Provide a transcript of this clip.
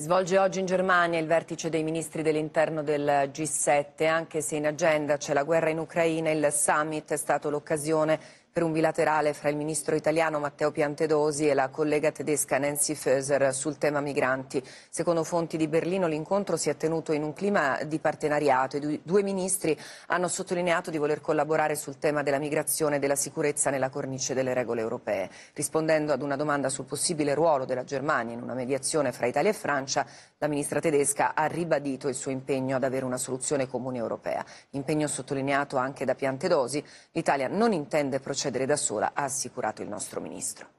Si svolge oggi in Germania il vertice dei ministri dell'interno del G7, anche se in agenda c'è la guerra in Ucraina, il summit è stato l'occasione per un bilaterale fra il ministro italiano Matteo Piantedosi e la collega tedesca Nancy Föser sul tema migranti. Secondo fonti di Berlino l'incontro si è tenuto in un clima di partenariato. I due ministri hanno sottolineato di voler collaborare sul tema della migrazione e della sicurezza nella cornice delle regole europee. Rispondendo ad una domanda sul possibile ruolo della Germania in una mediazione fra Italia e Francia, la ministra tedesca ha ribadito il suo impegno ad avere una soluzione comune europea, impegno sottolineato anche da Piantedosi. L'Italia non intende procedere da sola, ha assicurato il nostro ministro.